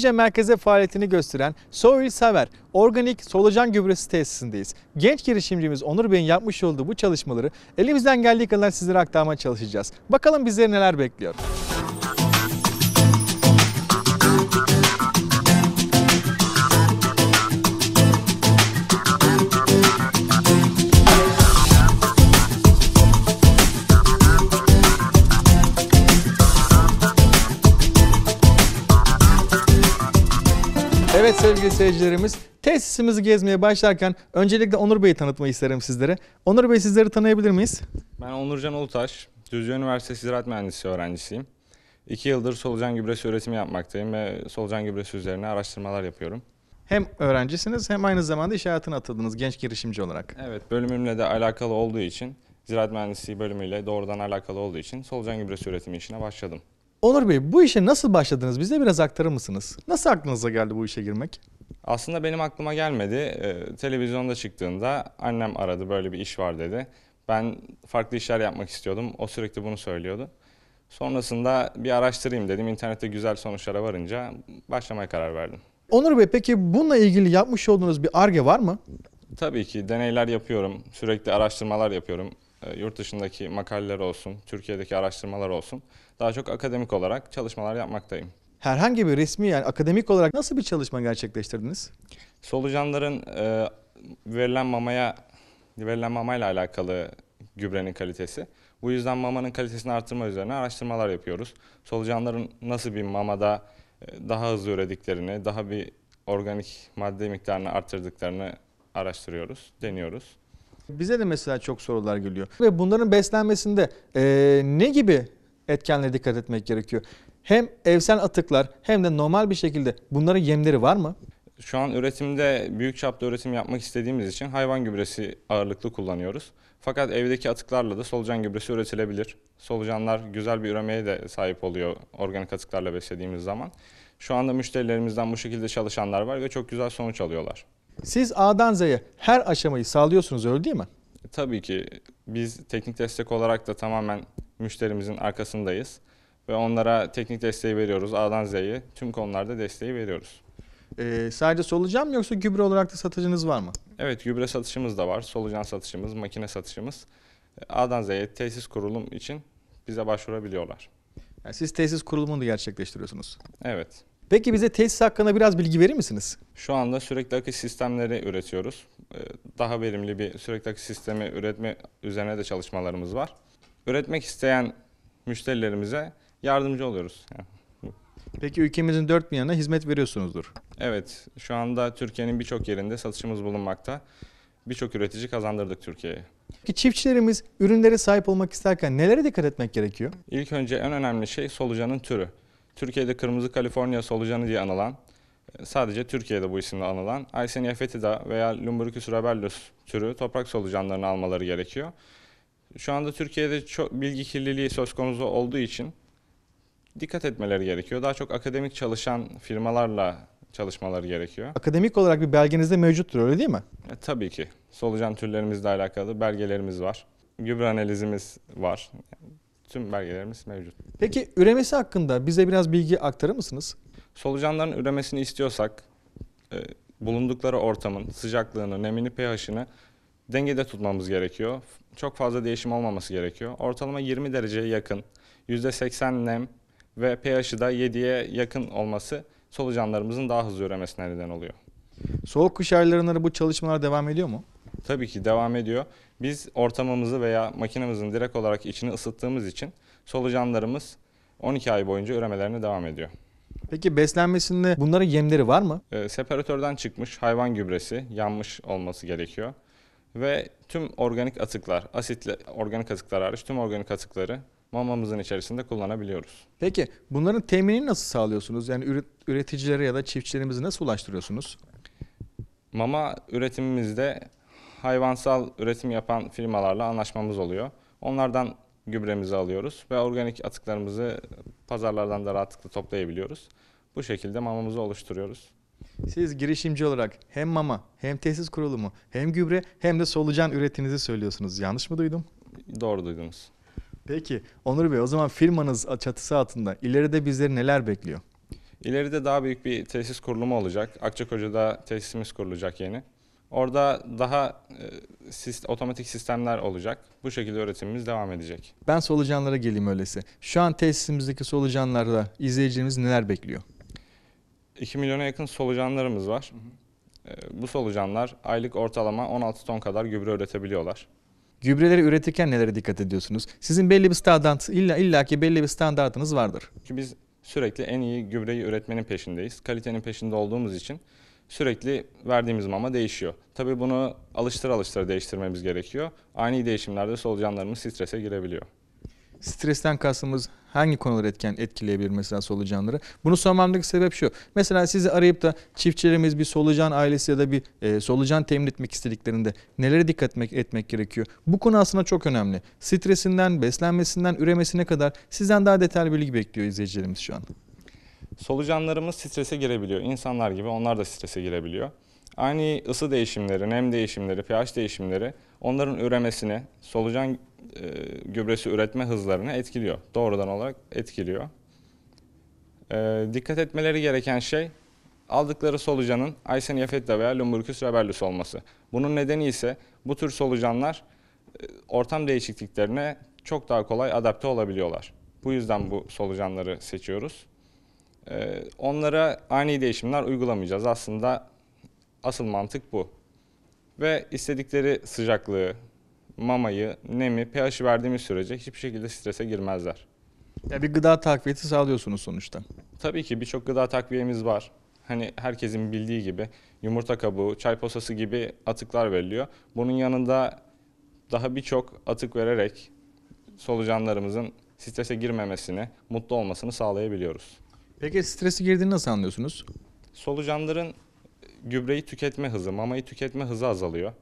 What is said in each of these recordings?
Düzce merkeze faaliyetini gösteren Soil Saver organik solucan gübresi tesisindeyiz. Genç girişimcimiz Onur Bey'in yapmış olduğu bu çalışmaları elimizden geldiği kadar sizlere aktarmaya çalışacağız. Bakalım bizleri neler bekliyor. sevgili seyircilerimiz. Tesisimizi gezmeye başlarken öncelikle Onur Bey'i tanıtmayı isterim sizlere. Onur Bey sizleri tanıyabilir miyiz? Ben Onurcan Ulutaş, Düzce Üniversitesi Ziraat Mühendisi öğrencisiyim. İki yıldır solucan gübresi üretimi yapmaktayım ve solucan gübresi üzerine araştırmalar yapıyorum. Hem öğrencisiniz hem aynı zamanda iş hayatına atıldınız genç girişimci olarak. Evet, bölümümle de alakalı olduğu için, ziraat mühendisliği bölümüyle doğrudan alakalı olduğu için solucan gübresi üretimi işine başladım. Onur Bey bu işe nasıl başladınız? Bize biraz aktarır mısınız? Nasıl aklınıza geldi bu işe girmek? Aslında benim aklıma gelmedi. Ee, televizyonda çıktığında annem aradı böyle bir iş var dedi. Ben farklı işler yapmak istiyordum. O sürekli bunu söylüyordu. Sonrasında bir araştırayım dedim. İnternette güzel sonuçlara varınca başlamaya karar verdim. Onur Bey peki bununla ilgili yapmış olduğunuz bir arge var mı? Tabii ki deneyler yapıyorum. Sürekli araştırmalar yapıyorum. E, yurt dışındaki makaleler olsun, Türkiye'deki araştırmalar olsun daha çok akademik olarak çalışmalar yapmaktayım. Herhangi bir resmi yani akademik olarak nasıl bir çalışma gerçekleştirdiniz? Solucanların e, verilen mamaya verilen mamayla alakalı gübrenin kalitesi. Bu yüzden mamanın kalitesini artırma üzerine araştırmalar yapıyoruz. Solucanların nasıl bir mamada e, daha hızlı ürediklerini, daha bir organik madde miktarını artırdıklarını araştırıyoruz, deniyoruz. Bize de mesela çok sorular geliyor. Ve bunların beslenmesinde e, ne gibi etkenlere dikkat etmek gerekiyor? Hem evsel atıklar hem de normal bir şekilde bunların yemleri var mı? Şu an üretimde büyük çapta üretim yapmak istediğimiz için hayvan gübresi ağırlıklı kullanıyoruz. Fakat evdeki atıklarla da solucan gübresi üretilebilir. Solucanlar güzel bir üremeye de sahip oluyor organik atıklarla beslediğimiz zaman. Şu anda müşterilerimizden bu şekilde çalışanlar var ve çok güzel sonuç alıyorlar. Siz A'dan Z'ye her aşamayı sağlıyorsunuz öyle değil mi? Tabii ki biz teknik destek olarak da tamamen müşterimizin arkasındayız ve onlara teknik desteği veriyoruz. A'dan Z'ye tüm konularda desteği veriyoruz. Ee, sadece solucan mı yoksa gübre olarak da satıcınız var mı? Evet gübre satışımız da var. Solucan satışımız, makine satışımız. A'dan Z'ye tesis kurulum için bize başvurabiliyorlar. Yani siz tesis kurulumunu da gerçekleştiriyorsunuz. Evet. Peki bize tesis hakkında biraz bilgi verir misiniz? Şu anda sürekli akış sistemleri üretiyoruz. Ee, daha verimli bir sürekli akış sistemi üretme üzerine de çalışmalarımız var. Üretmek isteyen müşterilerimize yardımcı oluyoruz. Peki ülkemizin dört bir yanına hizmet veriyorsunuzdur. Evet, şu anda Türkiye'nin birçok yerinde satışımız bulunmakta. Birçok üretici kazandırdık Türkiye'ye. Peki çiftçilerimiz ürünlere sahip olmak isterken nelere dikkat etmek gerekiyor? İlk önce en önemli şey solucanın türü. Türkiye'de Kırmızı Kaliforniya solucanı diye anılan, e, sadece Türkiye'de bu isimle anılan Aysenia fetida veya Lumbricus rubellus türü toprak solucanlarını almaları gerekiyor. Şu anda Türkiye'de çok bilgi kirliliği söz konusu olduğu için dikkat etmeleri gerekiyor. Daha çok akademik çalışan firmalarla çalışmaları gerekiyor. Akademik olarak bir belgenizde mevcuttur öyle değil mi? E, tabii ki. Solucan türlerimizle alakalı belgelerimiz var. Gübre analizimiz var tüm belgelerimiz mevcut. Peki üremesi hakkında bize biraz bilgi aktarır mısınız? Solucanların üremesini istiyorsak e, bulundukları ortamın sıcaklığını, nemini, pH'ini dengede tutmamız gerekiyor. Çok fazla değişim olmaması gerekiyor. Ortalama 20 dereceye yakın, %80 nem ve pH'i da 7'ye yakın olması solucanlarımızın daha hızlı üremesine neden oluyor. Soğuk kış aylarında bu çalışmalar devam ediyor mu? tabii ki devam ediyor. Biz ortamımızı veya makinemizin direkt olarak içini ısıttığımız için solucanlarımız 12 ay boyunca üremelerine devam ediyor. Peki beslenmesinde bunların yemleri var mı? E, separatörden çıkmış hayvan gübresi yanmış olması gerekiyor. Ve tüm organik atıklar, asitli organik atıklar hariç tüm organik atıkları mamamızın içerisinde kullanabiliyoruz. Peki bunların teminini nasıl sağlıyorsunuz? Yani üret- üreticilere ya da çiftçilerimizi nasıl ulaştırıyorsunuz? Mama üretimimizde hayvansal üretim yapan firmalarla anlaşmamız oluyor. Onlardan gübremizi alıyoruz ve organik atıklarımızı pazarlardan da rahatlıkla toplayabiliyoruz. Bu şekilde mamamızı oluşturuyoruz. Siz girişimci olarak hem mama, hem tesis kurulumu, hem gübre, hem de solucan üretinizi söylüyorsunuz. Yanlış mı duydum? Doğru duydunuz. Peki Onur Bey o zaman firmanız çatısı altında ileride bizleri neler bekliyor? İleride daha büyük bir tesis kurulumu olacak. Akçakoca'da tesisimiz kurulacak yeni. Orada daha e, sist, otomatik sistemler olacak. Bu şekilde öğretimimiz devam edecek. Ben solucanlara geleyim öyleyse. Şu an tesisimizdeki solucanlarda izleyicilerimiz neler bekliyor? 2 milyona yakın solucanlarımız var. Hı hı. E, bu solucanlar aylık ortalama 16 ton kadar gübre üretebiliyorlar. Gübreleri üretirken nelere dikkat ediyorsunuz? Sizin belli bir standart, illa, illaki belli bir standartınız vardır. Çünkü biz sürekli en iyi gübreyi üretmenin peşindeyiz. Kalitenin peşinde olduğumuz için sürekli verdiğimiz mama değişiyor. Tabii bunu alıştır alıştır değiştirmemiz gerekiyor. Aynı değişimlerde solucanlarımız strese girebiliyor. Stresten kastımız hangi konular etken etkileyebilir mesela solucanları? Bunu sormamdaki sebep şu. Mesela sizi arayıp da çiftçilerimiz bir solucan ailesi ya da bir e, solucan temin etmek istediklerinde nelere dikkat etmek, etmek gerekiyor? Bu konu aslında çok önemli. Stresinden, beslenmesinden, üremesine kadar sizden daha detaylı bilgi bekliyor izleyicilerimiz şu an. Solucanlarımız strese girebiliyor. İnsanlar gibi onlar da strese girebiliyor. Aynı ısı değişimleri, nem değişimleri, pH değişimleri onların üremesini, solucan e, gübresi üretme hızlarını etkiliyor. Doğrudan olarak etkiliyor. E, dikkat etmeleri gereken şey aldıkları solucanın Aysenia veya Lumbricus rebellus olması. Bunun nedeni ise bu tür solucanlar e, ortam değişikliklerine çok daha kolay adapte olabiliyorlar. Bu yüzden bu solucanları seçiyoruz. Ee, onlara ani değişimler uygulamayacağız. Aslında asıl mantık bu. Ve istedikleri sıcaklığı, mamayı, nemi, pH'i verdiğimiz sürece hiçbir şekilde strese girmezler. Ya bir gıda takviyesi sağlıyorsunuz sonuçta. Tabii ki birçok gıda takviyemiz var. Hani herkesin bildiği gibi yumurta kabuğu, çay posası gibi atıklar veriliyor. Bunun yanında daha birçok atık vererek solucanlarımızın strese girmemesini, mutlu olmasını sağlayabiliyoruz. Peki stresi girdiğini nasıl anlıyorsunuz? Solucanların e, gübreyi tüketme hızı, mamayı tüketme hızı azalıyor.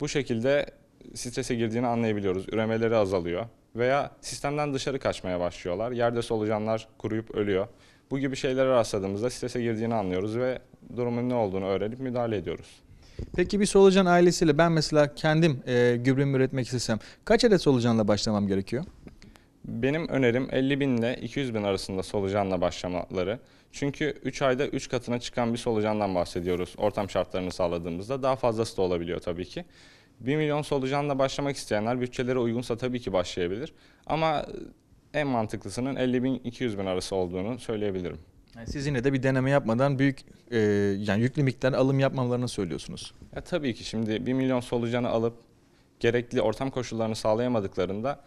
Bu şekilde strese girdiğini anlayabiliyoruz. Üremeleri azalıyor veya sistemden dışarı kaçmaya başlıyorlar. Yerde solucanlar kuruyup ölüyor. Bu gibi şeylere rastladığımızda strese girdiğini anlıyoruz ve durumun ne olduğunu öğrenip müdahale ediyoruz. Peki bir solucan ailesiyle ben mesela kendim e, gübremi üretmek istesem kaç adet solucanla başlamam gerekiyor? Benim önerim 50 bin ile 200 bin arasında solucanla başlamaları. Çünkü 3 ayda 3 katına çıkan bir solucandan bahsediyoruz. Ortam şartlarını sağladığımızda daha fazlası da olabiliyor tabii ki. 1 milyon solucanla başlamak isteyenler bütçelere uygunsa tabii ki başlayabilir. Ama en mantıklısının 50 bin 200 bin arası olduğunu söyleyebilirim. Yani siz yine de bir deneme yapmadan büyük e, yani yüklü miktar alım yapmamalarını söylüyorsunuz. Ya tabii ki şimdi 1 milyon solucanı alıp gerekli ortam koşullarını sağlayamadıklarında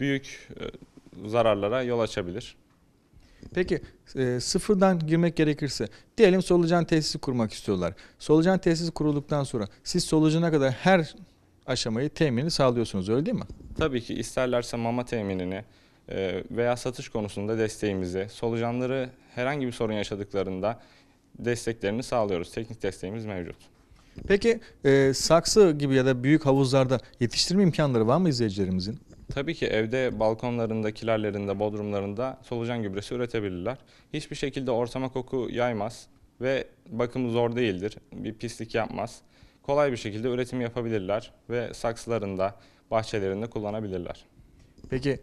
büyük e, zararlara yol açabilir. Peki e, sıfırdan girmek gerekirse diyelim solucan tesisi kurmak istiyorlar. Solucan tesisi kurulduktan sonra siz solucana kadar her aşamayı temini sağlıyorsunuz öyle değil mi? Tabii ki isterlerse mama teminini e, veya satış konusunda desteğimizi, solucanları herhangi bir sorun yaşadıklarında desteklerini sağlıyoruz. Teknik desteğimiz mevcut. Peki e, saksı gibi ya da büyük havuzlarda yetiştirme imkanları var mı izleyicilerimizin? Tabii ki evde balkonlarında, kilerlerinde, bodrumlarında solucan gübresi üretebilirler. Hiçbir şekilde ortama koku yaymaz ve bakımı zor değildir. Bir pislik yapmaz. Kolay bir şekilde üretim yapabilirler ve saksılarında, bahçelerinde kullanabilirler. Peki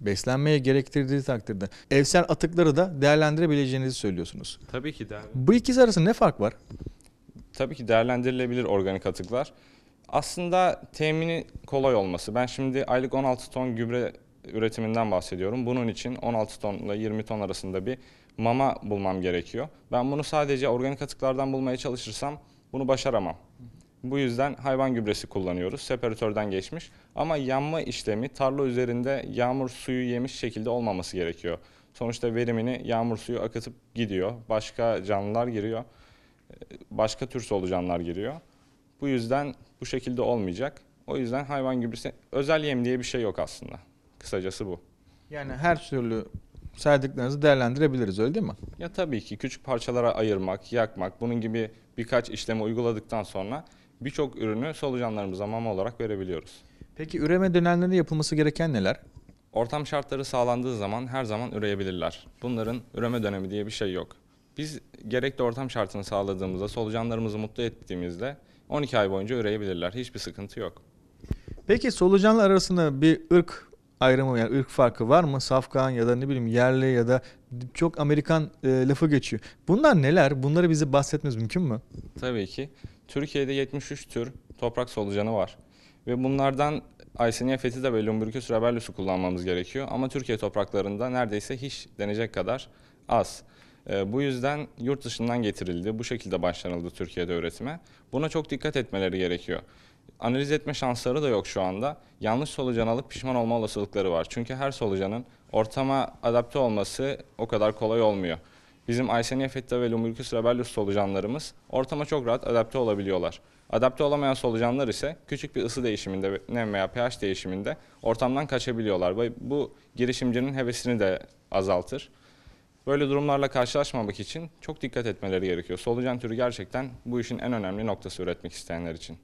beslenmeye gerektirdiği takdirde evsel atıkları da değerlendirebileceğinizi söylüyorsunuz. Tabii ki değerlendirebilir. Bu ikisi arasında ne fark var? Tabii ki değerlendirilebilir organik atıklar. Aslında temini kolay olması. Ben şimdi aylık 16 ton gübre üretiminden bahsediyorum. Bunun için 16 tonla 20 ton arasında bir mama bulmam gerekiyor. Ben bunu sadece organik atıklardan bulmaya çalışırsam bunu başaramam. Bu yüzden hayvan gübresi kullanıyoruz. Separatörden geçmiş. Ama yanma işlemi tarla üzerinde yağmur suyu yemiş şekilde olmaması gerekiyor. Sonuçta verimini yağmur suyu akıtıp gidiyor. Başka canlılar giriyor. Başka tür solucanlar giriyor. Bu yüzden bu şekilde olmayacak. O yüzden hayvan gübresi özel yem diye bir şey yok aslında. Kısacası bu. Yani her türlü saydıklarınızı değerlendirebiliriz öyle değil mi? Ya tabii ki küçük parçalara ayırmak, yakmak bunun gibi birkaç işlemi uyguladıktan sonra birçok ürünü solucanlarımıza mama olarak verebiliyoruz. Peki üreme dönemlerinde yapılması gereken neler? Ortam şartları sağlandığı zaman her zaman üreyebilirler. Bunların üreme dönemi diye bir şey yok. Biz gerekli ortam şartını sağladığımızda, solucanlarımızı mutlu ettiğimizde 12 ay boyunca üreyebilirler. Hiçbir sıkıntı yok. Peki solucanlar arasında bir ırk ayrımı yani ırk farkı var mı? Safkan ya da ne bileyim yerli ya da çok Amerikan e, lafı geçiyor. Bunlar neler? Bunları bize bahsetmeniz mümkün mü? Tabii ki. Türkiye'de 73 tür toprak solucanı var. Ve bunlardan Aysenia fetida ve Lumbricus rebellus'u kullanmamız gerekiyor. Ama Türkiye topraklarında neredeyse hiç denecek kadar az. Ee, bu yüzden yurt dışından getirildi. Bu şekilde başlanıldı Türkiye'de öğretime. Buna çok dikkat etmeleri gerekiyor. Analiz etme şansları da yok şu anda. Yanlış solucan alıp pişman olma olasılıkları var. Çünkü her solucanın ortama adapte olması o kadar kolay olmuyor. Bizim Aysenia fetta ve Lumulcus rebellus solucanlarımız ortama çok rahat adapte olabiliyorlar. Adapte olamayan solucanlar ise küçük bir ısı değişiminde, nem veya pH değişiminde ortamdan kaçabiliyorlar. Bu girişimcinin hevesini de azaltır. Böyle durumlarla karşılaşmamak için çok dikkat etmeleri gerekiyor. Solucan türü gerçekten bu işin en önemli noktası üretmek isteyenler için.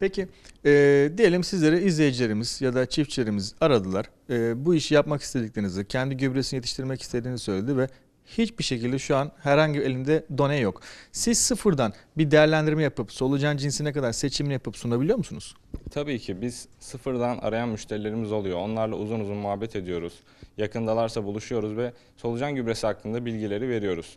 Peki e, diyelim sizlere izleyicilerimiz ya da çiftçilerimiz aradılar. E, bu işi yapmak istediklerinizi, kendi gübresini yetiştirmek istediğini söyledi ve hiçbir şekilde şu an herhangi bir elinde done yok. Siz sıfırdan bir değerlendirme yapıp solucan cinsine kadar seçimini yapıp sunabiliyor musunuz? Tabii ki biz sıfırdan arayan müşterilerimiz oluyor. Onlarla uzun uzun muhabbet ediyoruz. Yakındalarsa buluşuyoruz ve solucan gübresi hakkında bilgileri veriyoruz.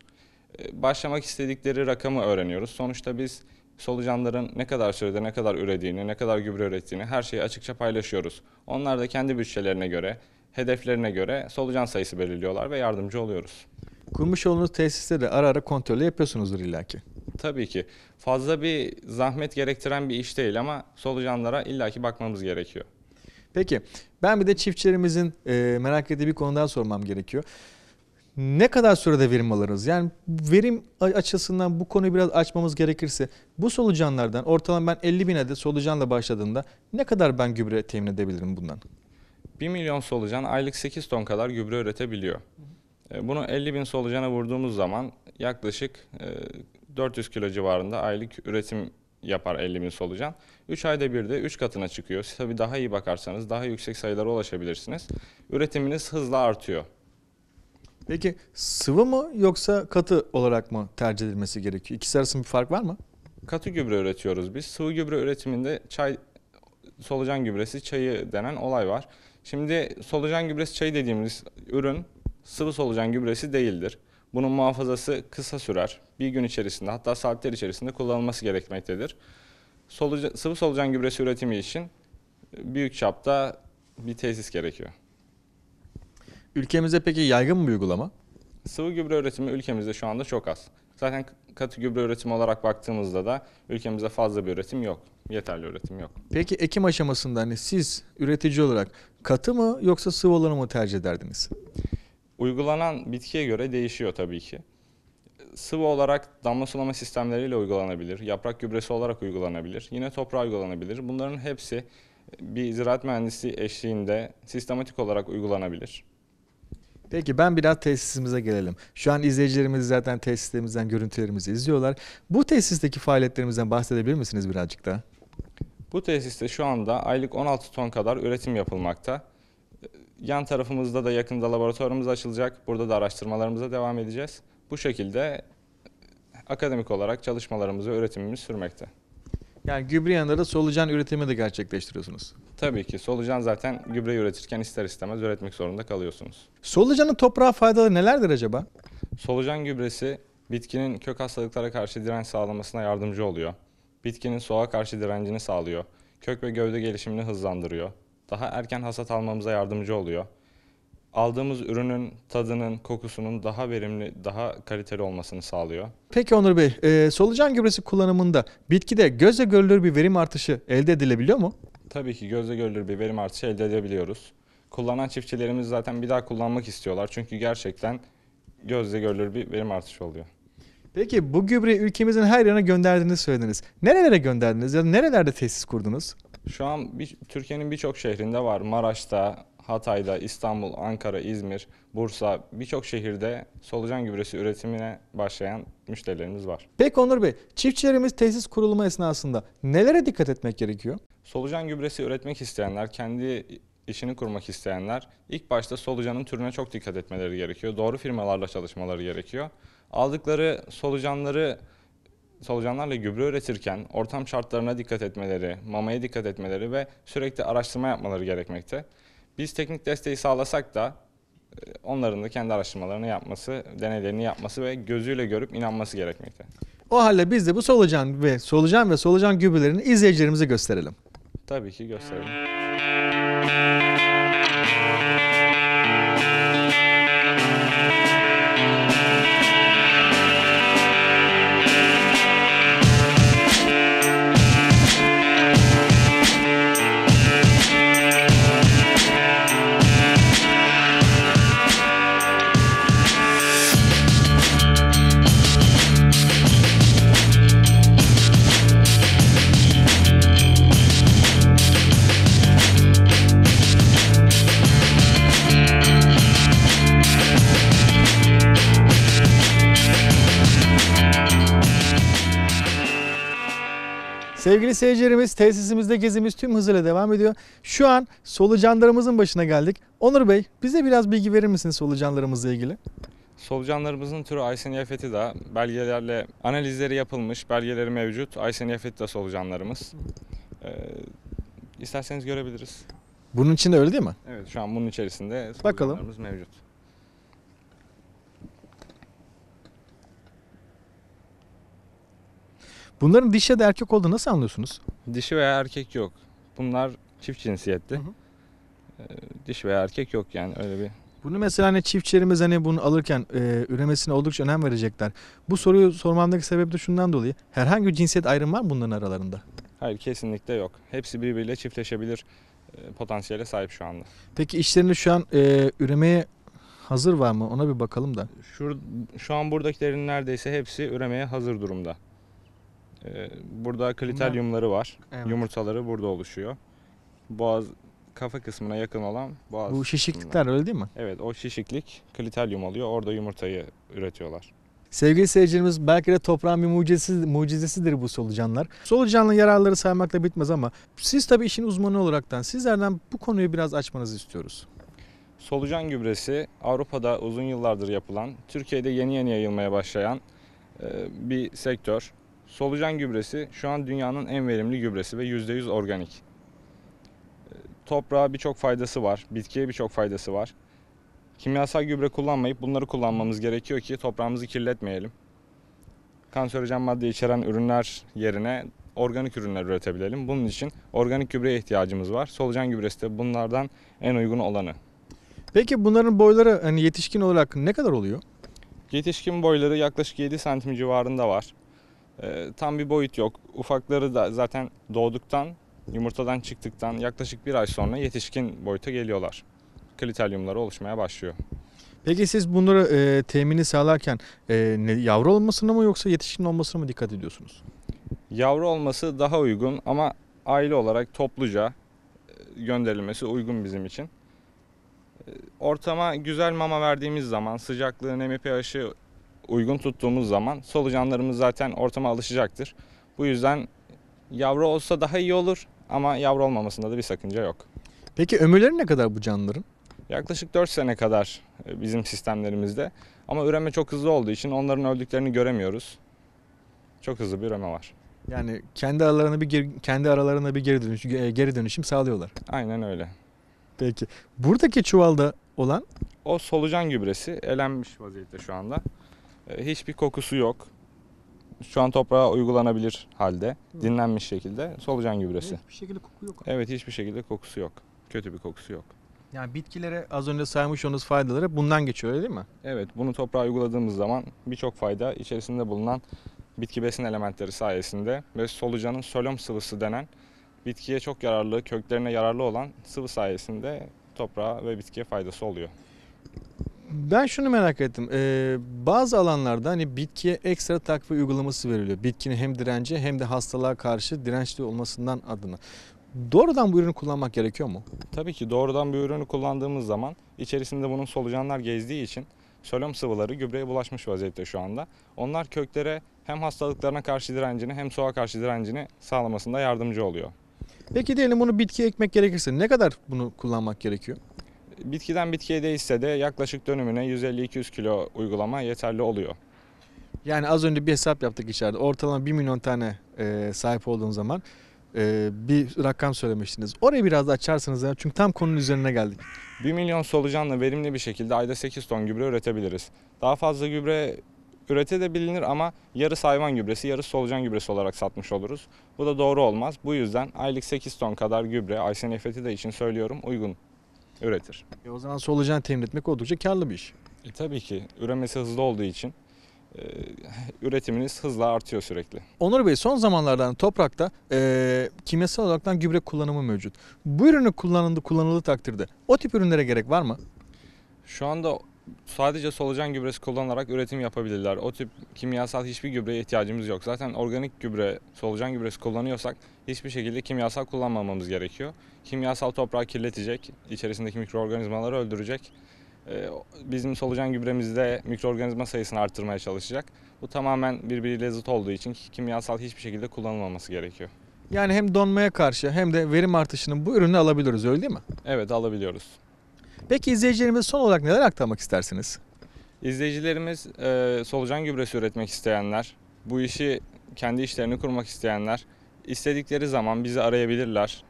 Ee, başlamak istedikleri rakamı öğreniyoruz. Sonuçta biz solucanların ne kadar sürede ne kadar ürediğini, ne kadar gübre ürettiğini her şeyi açıkça paylaşıyoruz. Onlar da kendi bütçelerine göre, hedeflerine göre solucan sayısı belirliyorlar ve yardımcı oluyoruz. Kurmuş olduğunuz tesiste de ara ara kontrolü yapıyorsunuzdur illaki. Tabii ki. Fazla bir zahmet gerektiren bir iş değil ama solucanlara illaki bakmamız gerekiyor. Peki ben bir de çiftçilerimizin e, merak ettiği bir konudan sormam gerekiyor. Ne kadar sürede verim alırız? Yani verim açısından bu konuyu biraz açmamız gerekirse bu solucanlardan ortalama ben 50 bin adet solucanla başladığında ne kadar ben gübre temin edebilirim bundan? 1 milyon solucan aylık 8 ton kadar gübre üretebiliyor. Hı hı. E, bunu 50 bin solucana vurduğumuz zaman yaklaşık 400 e, kilo civarında aylık üretim yapar 50 bin solucan. 3 ayda bir de 3 katına çıkıyor. Siz tabii daha iyi bakarsanız daha yüksek sayılara ulaşabilirsiniz. Üretiminiz hızla artıyor. Peki sıvı mı yoksa katı olarak mı tercih edilmesi gerekiyor? İkisi arasında bir fark var mı? Katı gübre üretiyoruz biz. Sıvı gübre üretiminde çay solucan gübresi çayı denen olay var. Şimdi solucan gübresi çayı dediğimiz ürün sıvı solucan gübresi değildir. Bunun muhafazası kısa sürer. Bir gün içerisinde hatta saatler içerisinde kullanılması gerekmektedir. Soluca, sıvı solucan gübresi üretimi için e, büyük çapta bir tesis gerekiyor. Ülkemizde peki yaygın mı bir uygulama? Sıvı gübre üretimi ülkemizde şu anda çok az. Zaten katı gübre üretimi olarak baktığımızda da ülkemizde fazla bir üretim yok. Yeterli üretim yok. Peki ekim aşamasında hani siz üretici olarak katı mı yoksa sıvı olanı mı tercih ederdiniz? Uygulanan bitkiye göre değişiyor tabii ki. Sıvı olarak damla sulama sistemleriyle uygulanabilir, yaprak gübresi olarak uygulanabilir, yine toprağa uygulanabilir. Bunların hepsi e, bir ziraat mühendisi eşliğinde sistematik olarak uygulanabilir. Peki ben biraz tesisimize gelelim. Şu an izleyicilerimiz zaten tesislerimizden görüntülerimizi izliyorlar. Bu tesisteki faaliyetlerimizden bahsedebilir misiniz birazcık da? Bu tesiste şu anda aylık 16 ton kadar üretim yapılmakta. Yan tarafımızda da yakında laboratuvarımız açılacak. Burada da araştırmalarımıza devam edeceğiz. Bu şekilde e, akademik olarak çalışmalarımızı, üretimimiz sürmekte. Yani gübre yanında da solucan üretimi de gerçekleştiriyorsunuz. Tabii ki. Solucan zaten gübre üretirken ister istemez üretmek zorunda kalıyorsunuz. Solucanın toprağa faydaları nelerdir acaba? Solucan gübresi bitkinin kök hastalıklara karşı direnç sağlamasına yardımcı oluyor. Bitkinin soğuğa karşı direncini sağlıyor. Kök ve gövde gelişimini hızlandırıyor daha erken hasat almamıza yardımcı oluyor. Aldığımız ürünün tadının, kokusunun daha verimli, daha kaliteli olmasını sağlıyor. Peki Onur Bey, e, solucan gübresi kullanımında bitkide gözle görülür bir verim artışı elde edilebiliyor mu? Tabii ki gözle görülür bir verim artışı elde edebiliyoruz. Kullanan çiftçilerimiz zaten bir daha kullanmak istiyorlar. Çünkü gerçekten gözle görülür bir verim artışı oluyor. Peki bu gübreyi ülkemizin her yerine gönderdiğini söylediniz. Nerelere gönderdiniz ya da nerelerde tesis kurdunuz? Şu an bir, Türkiye'nin birçok şehrinde var. Maraş'ta, Hatay'da, İstanbul, Ankara, İzmir, Bursa birçok şehirde solucan gübresi üretimine başlayan müşterilerimiz var. Peki Onur Bey, çiftçilerimiz tesis kurulma esnasında nelere dikkat etmek gerekiyor? Solucan gübresi üretmek isteyenler, kendi işini kurmak isteyenler ilk başta solucanın türüne çok dikkat etmeleri gerekiyor. Doğru firmalarla çalışmaları gerekiyor. Aldıkları solucanları solucanlarla gübre üretirken ortam şartlarına dikkat etmeleri, mamaya dikkat etmeleri ve sürekli araştırma yapmaları gerekmekte. Biz teknik desteği sağlasak da e, onların da kendi araştırmalarını yapması, deneylerini yapması ve gözüyle görüp inanması gerekmekte. O halde biz de bu solucan ve solucan ve solucan gübrelerini izleyicilerimize gösterelim. Tabii ki gösterelim. Sevgili seyircilerimiz tesisimizde gezimiz tüm hızıyla devam ediyor. Şu an solucanlarımızın başına geldik. Onur Bey bize biraz bilgi verir misiniz solucanlarımızla ilgili? Solucanlarımızın türü Aysenia fetida belgelerle analizleri yapılmış belgeleri mevcut Aysenia fetida solucanlarımız. Ee, isterseniz görebiliriz. Bunun içinde öyle değil mi? Evet şu an bunun içerisinde Bakalım. solucanlarımız mevcut. Bunların dişi ya da erkek olduğunu nasıl anlıyorsunuz? Dişi veya erkek yok. Bunlar çift cinsiyetli. Hı hı. Ee, Dişi veya erkek yok yani öyle bir. Bunu mesela hani çiftçilerimiz hani bunu alırken e, üremesine oldukça önem verecekler. Bu soruyu sormamdaki sebep de şundan dolayı. Herhangi bir cinsiyet ayrımı var mı bunların aralarında? Hayır kesinlikle yok. Hepsi birbiriyle çiftleşebilir e, potansiyele sahip şu anda. Peki işlerinde şu an e, üremeye hazır var mı? Ona bir bakalım da. Şu, şu an buradakilerin neredeyse hepsi üremeye hazır durumda. Ee, burada klitelyumları var. Evet. Yumurtaları burada oluşuyor. Boğaz kafa kısmına yakın olan boğaz. Bu şişiklikler öyle değil mi? Evet o şişiklik klitelyum oluyor, Orada yumurtayı üretiyorlar. Sevgili seyircilerimiz belki de toprağın bir mucizesi, mucizesidir bu solucanlar. Solucanlı yararları saymakla bitmez ama siz tabii işin uzmanı olaraktan sizlerden bu konuyu biraz açmanızı istiyoruz. Solucan gübresi Avrupa'da uzun yıllardır yapılan, Türkiye'de yeni yeni yayılmaya başlayan e, bir sektör. Solucan gübresi şu an dünyanın en verimli gübresi ve %100 organik. Ee, toprağa birçok faydası var, bitkiye birçok faydası var. Kimyasal gübre kullanmayıp bunları kullanmamız gerekiyor ki toprağımızı kirletmeyelim. Kanserojen madde içeren ürünler yerine organik ürünler üretebilelim. Bunun için organik gübreye ihtiyacımız var. Solucan gübresi de bunlardan en uygun olanı. Peki bunların boyları hani yetişkin olarak ne kadar oluyor? Yetişkin boyları yaklaşık 7 santim civarında var. Ee, tam bir boyut yok. Ufakları da zaten doğduktan, yumurtadan çıktıktan yaklaşık bir ay sonra yetişkin boyuta geliyorlar. Kritelyumları oluşmaya başlıyor. Peki siz bunları e, temini sağlarken e, ne, yavru olmasına mı yoksa yetişkin olmasına mı dikkat ediyorsunuz? Yavru olması daha uygun ama aile olarak topluca e, gönderilmesi uygun bizim için. E, ortama güzel mama verdiğimiz zaman sıcaklığı, nemi pH'i uygun tuttuğumuz zaman solucanlarımız zaten ortama alışacaktır. Bu yüzden yavru olsa daha iyi olur ama yavru olmamasında da bir sakınca yok. Peki ömürleri ne kadar bu canlıların? Yaklaşık 4 sene kadar e, bizim sistemlerimizde ama üreme çok hızlı olduğu için onların öldüklerini göremiyoruz. Çok hızlı bir üreme var. Yani kendi aralarına bir geri, kendi aralarına bir geri dönüş e, geri dönüşüm sağlıyorlar. Aynen öyle. Peki buradaki çuvalda olan o solucan gübresi elenmiş vaziyette şu anda. Ee, hiçbir kokusu yok. Şu an toprağa uygulanabilir halde, dinlenmiş şekilde solucan gübresi. Hiçbir şekilde koku yok. Evet, hiçbir şekilde kokusu yok. Kötü bir kokusu yok. Yani bitkilere az önce saymış olduğunuz faydaları bundan geçiyor öyle değil mi? Evet, bunu toprağa uyguladığımız zaman birçok fayda içerisinde bulunan bitki besin elementleri sayesinde ve solucanın solom sıvısı denen bitkiye çok yararlı, köklerine yararlı olan sıvı sayesinde toprağa ve bitkiye faydası oluyor. Ben şunu merak ettim. Ee, bazı alanlarda hani bitkiye ekstra takviye uygulaması veriliyor. Bitkinin hem direnci hem de hastalığa karşı dirençli olmasından adına. Doğrudan bu ürünü kullanmak gerekiyor mu? Tabii ki doğrudan bir ürünü kullandığımız zaman içerisinde bunun solucanlar gezdiği için solom sıvıları gübreye bulaşmış vaziyette şu anda. Onlar köklere hem hastalıklarına karşı direncini hem soğa karşı direncini sağlamasında yardımcı oluyor. Peki diyelim bunu bitki ekmek gerekirse ne kadar bunu kullanmak gerekiyor? Bitkiden bitkiye değişse de yaklaşık dönümüne 150-200 kilo uygulama yeterli oluyor. Yani az önce bir hesap yaptık içeride. Ortalama 1 milyon tane e, sahip olduğun zaman e, bir rakam söylemiştiniz. Orayı biraz da açarsanız ya çünkü tam konunun üzerine geldik. 1 milyon solucanla verimli bir şekilde ayda 8 ton gübre üretebiliriz. Daha fazla gübre ürete de bilinir ama yarısı hayvan gübresi, yarısı solucan gübresi olarak satmış oluruz. Bu da doğru olmaz. Bu yüzden aylık 8 ton kadar gübre, Aysen Efeti de için söylüyorum uygun üretir. E o zaman solucan temin etmek oldukça karlı bir iş. E tabii ki üremesi hızlı olduğu için e, üretiminiz hızla artıyor sürekli. Onur Bey son zamanlardan toprakta e, kimyasal olaraktan gübre kullanımı mevcut. Bu ürünü kullanıldı, kullanıldı takdirde o tip ürünlere gerek var mı? Şu anda sadece solucan gübresi kullanarak üretim yapabilirler. O tip kimyasal hiçbir gübreye ihtiyacımız yok. Zaten organik gübre, solucan gübresi kullanıyorsak hiçbir şekilde kimyasal kullanmamamız gerekiyor. Kimyasal toprağı kirletecek, içerisindeki mikroorganizmaları öldürecek. Ee, bizim solucan gübremizde mikroorganizma sayısını arttırmaya çalışacak. Bu tamamen birbiriyle zıt olduğu için kimyasal hiçbir şekilde kullanılmaması gerekiyor. Yani hem donmaya karşı hem de verim artışının bu ürünü alabiliyoruz öyle değil mi? Evet alabiliyoruz. Peki izleyicilerimize son olarak neler aktarmak istersiniz? İzleyicilerimiz e, solucan gübresi üretmek isteyenler, bu işi kendi işlerini kurmak isteyenler, İstedikleri zaman bizi arayabilirler,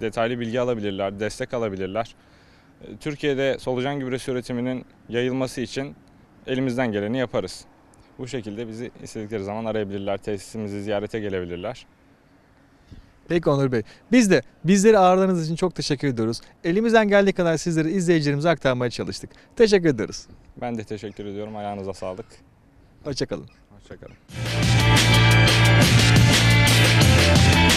detaylı bilgi alabilirler, destek alabilirler. E, Türkiye'de solucan gübresi üretiminin yayılması için elimizden geleni yaparız. Bu şekilde bizi istedikleri zaman arayabilirler, tesisimizi ziyarete gelebilirler. Peki Onur Bey. Biz de bizleri ağırladığınız için çok teşekkür ediyoruz. Elimizden geldiği kadar sizleri izleyicilerimize aktarmaya çalıştık. Teşekkür ederiz. Ben de teşekkür ediyorum. Ayağınıza sağlık. Hoşçakalın. Hoşçakalın.